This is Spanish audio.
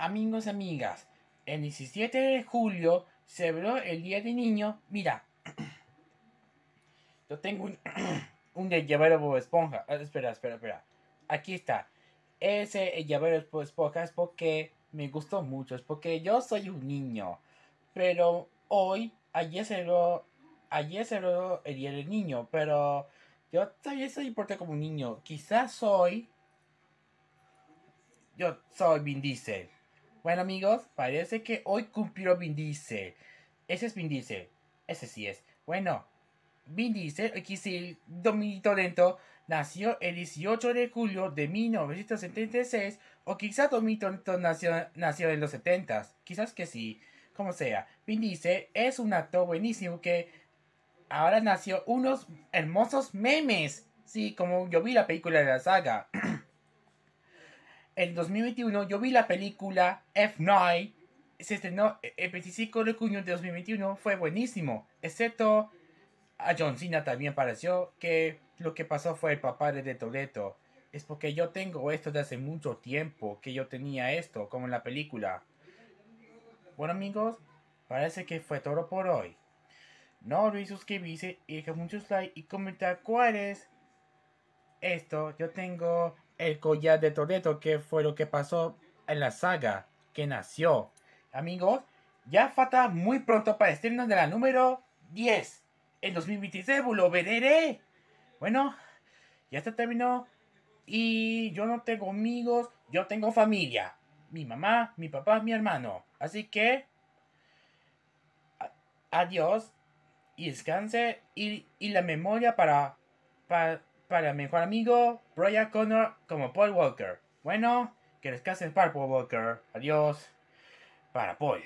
amigos, amigas, el 17 de julio se celebró el Día de Niño. Mira, yo tengo un, un llavero Esponja. Ah, espera, espera, espera. Aquí está. Ese llavero Bob Esponja es porque me gustó mucho. Es porque yo soy un niño. Pero hoy, ayer se ayer el Día del Niño. Pero yo todavía soy portado como un niño. Quizás soy... Yo soy Vin bueno, amigos, parece que hoy cumplió Vin Ese es Vin Diesel. Ese sí es. Bueno, Vin Diesel, sí, Dominito Lento, nació el 18 de julio de 1976, o quizás Dominito Lento nació, nació en los 70 Quizás que sí. Como sea, Vin Diesel es un actor buenísimo que ahora nació unos hermosos memes. Sí, como yo vi la película de la saga. el 2021 yo vi la película F9. Se estrenó e, e, el 25 de junio de 2021. Fue buenísimo. Excepto a John Cena también pareció que lo que pasó fue el papá de Toledo. Es porque yo tengo esto de hace mucho tiempo que yo tenía esto, como en la película. Bueno amigos, parece que fue todo por hoy. No olvides suscribirse y dejar muchos likes y comentar cuál es esto. Yo tengo el collar de Toreto, que fue lo que pasó en la saga que nació. Amigos, ya falta muy pronto para estrenos de la número 10. En 2026 lo veré. Bueno, ya se terminó. Y yo no tengo amigos, yo tengo familia. Mi mamá, mi papá, mi hermano. Así que, adiós y descanse y, y la memoria para, para, para mejor amigo Brian Connor como Paul Walker. Bueno, que descansen para Paul Walker. Adiós para Paul.